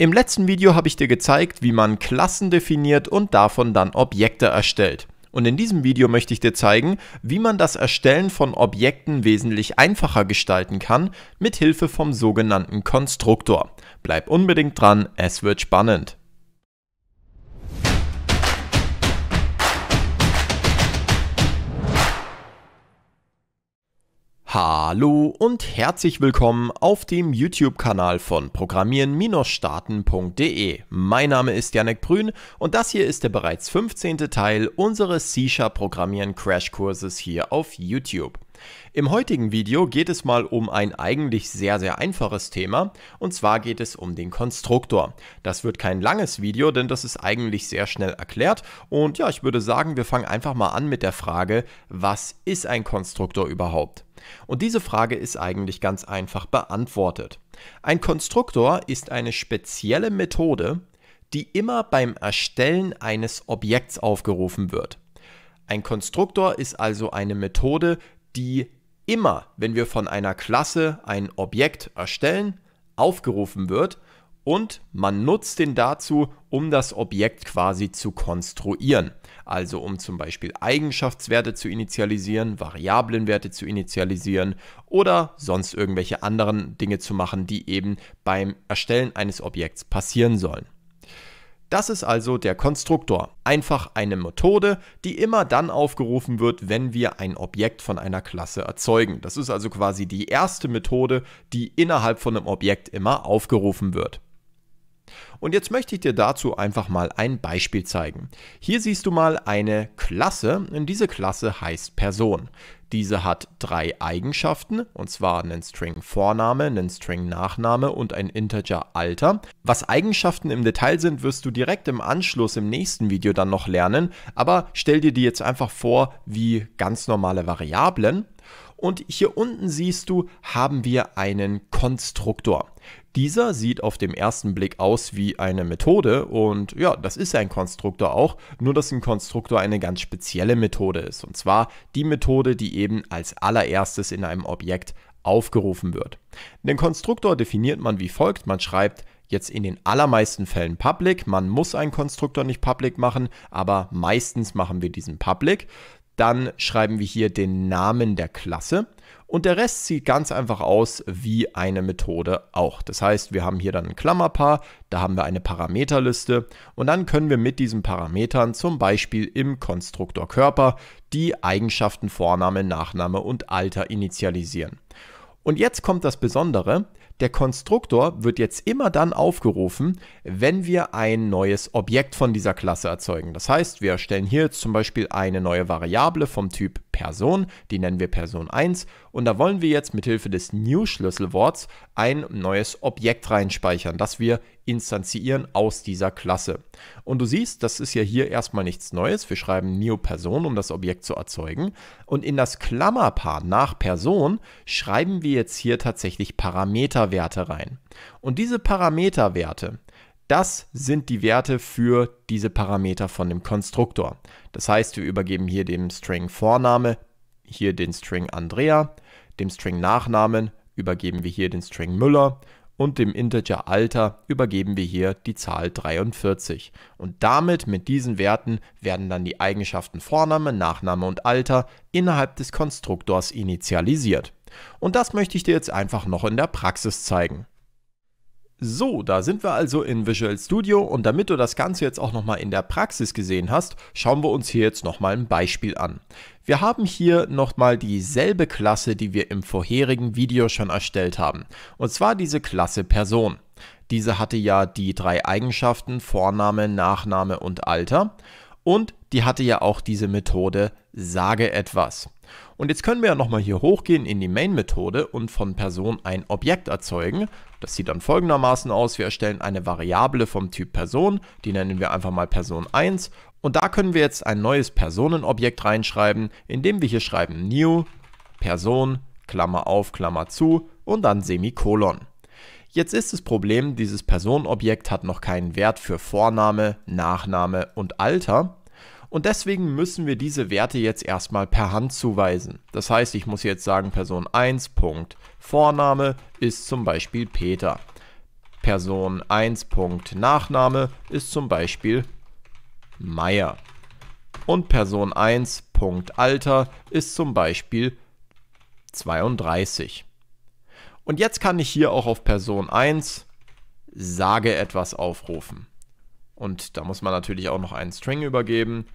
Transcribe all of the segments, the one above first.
Im letzten Video habe ich dir gezeigt, wie man Klassen definiert und davon dann Objekte erstellt. Und in diesem Video möchte ich dir zeigen, wie man das Erstellen von Objekten wesentlich einfacher gestalten kann, mit Hilfe vom sogenannten Konstruktor. Bleib unbedingt dran, es wird spannend. Hallo und herzlich willkommen auf dem YouTube-Kanal von Programmieren-Starten.de. Mein Name ist Janek Brün und das hier ist der bereits 15. Teil unseres C-Sharp-Programmieren-Crashkurses hier auf YouTube. Im heutigen Video geht es mal um ein eigentlich sehr, sehr einfaches Thema und zwar geht es um den Konstruktor. Das wird kein langes Video, denn das ist eigentlich sehr schnell erklärt und ja, ich würde sagen, wir fangen einfach mal an mit der Frage, was ist ein Konstruktor überhaupt? Und diese Frage ist eigentlich ganz einfach beantwortet. Ein Konstruktor ist eine spezielle Methode, die immer beim Erstellen eines Objekts aufgerufen wird. Ein Konstruktor ist also eine Methode, die immer, wenn wir von einer Klasse ein Objekt erstellen, aufgerufen wird und man nutzt den dazu, um das Objekt quasi zu konstruieren. Also um zum Beispiel Eigenschaftswerte zu initialisieren, Variablenwerte zu initialisieren oder sonst irgendwelche anderen Dinge zu machen, die eben beim Erstellen eines Objekts passieren sollen. Das ist also der Konstruktor. Einfach eine Methode, die immer dann aufgerufen wird, wenn wir ein Objekt von einer Klasse erzeugen. Das ist also quasi die erste Methode, die innerhalb von einem Objekt immer aufgerufen wird. Und jetzt möchte ich dir dazu einfach mal ein Beispiel zeigen. Hier siehst du mal eine Klasse und diese Klasse heißt Person. Diese hat drei Eigenschaften, und zwar einen String-Vorname, einen String-Nachname und ein Integer-Alter. Was Eigenschaften im Detail sind, wirst du direkt im Anschluss im nächsten Video dann noch lernen, aber stell dir die jetzt einfach vor wie ganz normale Variablen. Und hier unten siehst du, haben wir einen Konstruktor. Dieser sieht auf dem ersten Blick aus wie eine Methode und ja, das ist ein Konstruktor auch, nur dass ein Konstruktor eine ganz spezielle Methode ist und zwar die Methode, die eben als allererstes in einem Objekt aufgerufen wird. Den Konstruktor definiert man wie folgt, man schreibt jetzt in den allermeisten Fällen public. Man muss einen Konstruktor nicht public machen, aber meistens machen wir diesen public. Dann schreiben wir hier den Namen der Klasse. Und der Rest sieht ganz einfach aus wie eine Methode auch. Das heißt, wir haben hier dann ein Klammerpaar, da haben wir eine Parameterliste und dann können wir mit diesen Parametern zum Beispiel im Konstruktor Körper die Eigenschaften Vorname, Nachname und Alter initialisieren. Und jetzt kommt das Besondere, der Konstruktor wird jetzt immer dann aufgerufen, wenn wir ein neues Objekt von dieser Klasse erzeugen. Das heißt, wir erstellen hier jetzt zum Beispiel eine neue Variable vom Typ Person, die nennen wir Person 1 und da wollen wir jetzt mit Hilfe des New Schlüsselworts ein neues Objekt reinspeichern, das wir instanzieren aus dieser Klasse. Und du siehst, das ist ja hier erstmal nichts Neues. Wir schreiben New Person, um das Objekt zu erzeugen. Und in das Klammerpaar nach Person schreiben wir jetzt hier tatsächlich Parameterwerte rein. Und diese Parameterwerte, das sind die Werte für diese Parameter von dem Konstruktor. Das heißt, wir übergeben hier dem String Vorname, hier den String Andrea, dem String Nachnamen übergeben wir hier den String Müller und dem Integer Alter übergeben wir hier die Zahl 43. Und damit mit diesen Werten werden dann die Eigenschaften Vorname, Nachname und Alter innerhalb des Konstruktors initialisiert. Und das möchte ich dir jetzt einfach noch in der Praxis zeigen. So, da sind wir also in Visual Studio und damit du das Ganze jetzt auch nochmal in der Praxis gesehen hast, schauen wir uns hier jetzt nochmal ein Beispiel an. Wir haben hier nochmal dieselbe Klasse, die wir im vorherigen Video schon erstellt haben. Und zwar diese Klasse Person. Diese hatte ja die drei Eigenschaften Vorname, Nachname und Alter. Und die hatte ja auch diese Methode sage etwas. Und jetzt können wir ja nochmal hier hochgehen in die Main-Methode und von Person ein Objekt erzeugen. Das sieht dann folgendermaßen aus. Wir erstellen eine Variable vom Typ Person, die nennen wir einfach mal Person 1. Und da können wir jetzt ein neues Personenobjekt reinschreiben, indem wir hier schreiben New Person, Klammer auf, Klammer zu und dann Semikolon. Jetzt ist das Problem, dieses Personenobjekt hat noch keinen Wert für Vorname, Nachname und Alter. Und deswegen müssen wir diese Werte jetzt erstmal per Hand zuweisen. Das heißt, ich muss jetzt sagen, Person 1. Vorname ist zum Beispiel Peter. Person 1. Nachname ist zum Beispiel Meier. Und Person 1. Alter ist zum Beispiel 32. Und jetzt kann ich hier auch auf Person 1 sage etwas aufrufen. Und da muss man natürlich auch noch einen String übergeben.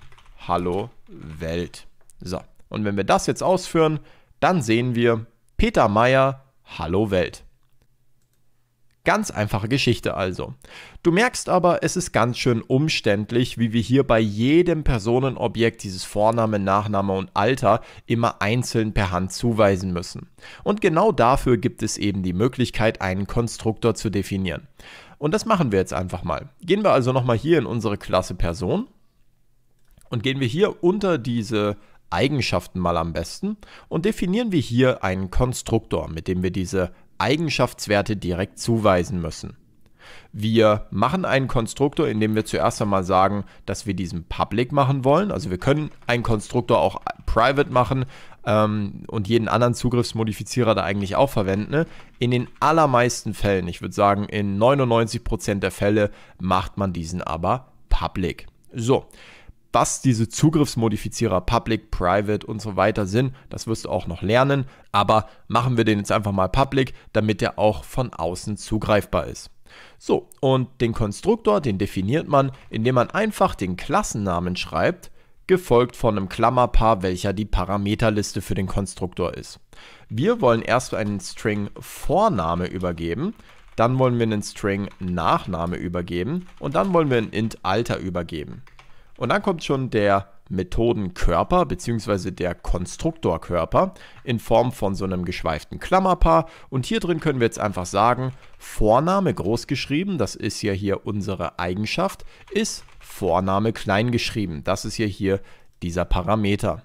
Hallo Welt. So, und wenn wir das jetzt ausführen, dann sehen wir Peter Meyer, Hallo Welt. Ganz einfache Geschichte also. Du merkst aber, es ist ganz schön umständlich, wie wir hier bei jedem Personenobjekt dieses Vorname, Nachname und Alter immer einzeln per Hand zuweisen müssen. Und genau dafür gibt es eben die Möglichkeit, einen Konstruktor zu definieren. Und das machen wir jetzt einfach mal. Gehen wir also nochmal hier in unsere Klasse Person und gehen wir hier unter diese Eigenschaften mal am besten und definieren wir hier einen Konstruktor, mit dem wir diese Eigenschaftswerte direkt zuweisen müssen. Wir machen einen Konstruktor, indem wir zuerst einmal sagen, dass wir diesen public machen wollen. Also wir können einen Konstruktor auch private machen, ähm, und jeden anderen Zugriffsmodifizierer da eigentlich auch verwenden. Ne? In den allermeisten Fällen, ich würde sagen in 99% der Fälle, macht man diesen aber public. So, was diese Zugriffsmodifizierer Public, Private und so weiter sind, das wirst du auch noch lernen, aber machen wir den jetzt einfach mal Public, damit der auch von außen zugreifbar ist. So, und den Konstruktor, den definiert man, indem man einfach den Klassennamen schreibt gefolgt von einem Klammerpaar, welcher die Parameterliste für den Konstruktor ist. Wir wollen erst einen String Vorname übergeben, dann wollen wir einen String Nachname übergeben und dann wollen wir ein int Alter übergeben. Und dann kommt schon der Methodenkörper bzw. der Konstruktorkörper in Form von so einem geschweiften Klammerpaar und hier drin können wir jetzt einfach sagen, Vorname großgeschrieben, das ist ja hier unsere Eigenschaft, ist Vorname klein geschrieben. Das ist ja hier dieser Parameter.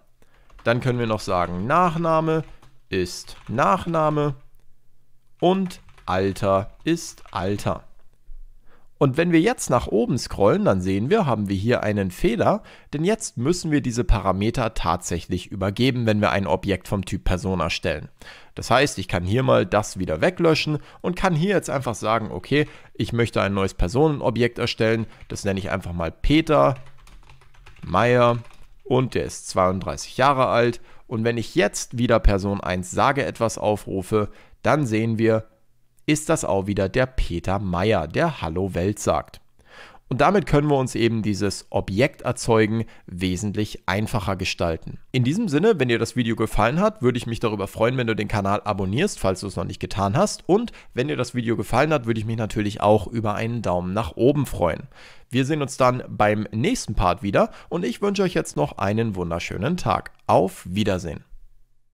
Dann können wir noch sagen, Nachname ist Nachname und Alter ist Alter. Und wenn wir jetzt nach oben scrollen, dann sehen wir, haben wir hier einen Fehler, denn jetzt müssen wir diese Parameter tatsächlich übergeben, wenn wir ein Objekt vom Typ Person erstellen. Das heißt, ich kann hier mal das wieder weglöschen und kann hier jetzt einfach sagen, okay, ich möchte ein neues Personenobjekt erstellen, das nenne ich einfach mal Peter Meyer und der ist 32 Jahre alt und wenn ich jetzt wieder Person 1 sage etwas aufrufe, dann sehen wir, ist das auch wieder der Peter Meyer, der Hallo Welt sagt. Und damit können wir uns eben dieses Objekt erzeugen wesentlich einfacher gestalten. In diesem Sinne, wenn dir das Video gefallen hat, würde ich mich darüber freuen, wenn du den Kanal abonnierst, falls du es noch nicht getan hast. Und wenn dir das Video gefallen hat, würde ich mich natürlich auch über einen Daumen nach oben freuen. Wir sehen uns dann beim nächsten Part wieder und ich wünsche euch jetzt noch einen wunderschönen Tag. Auf Wiedersehen.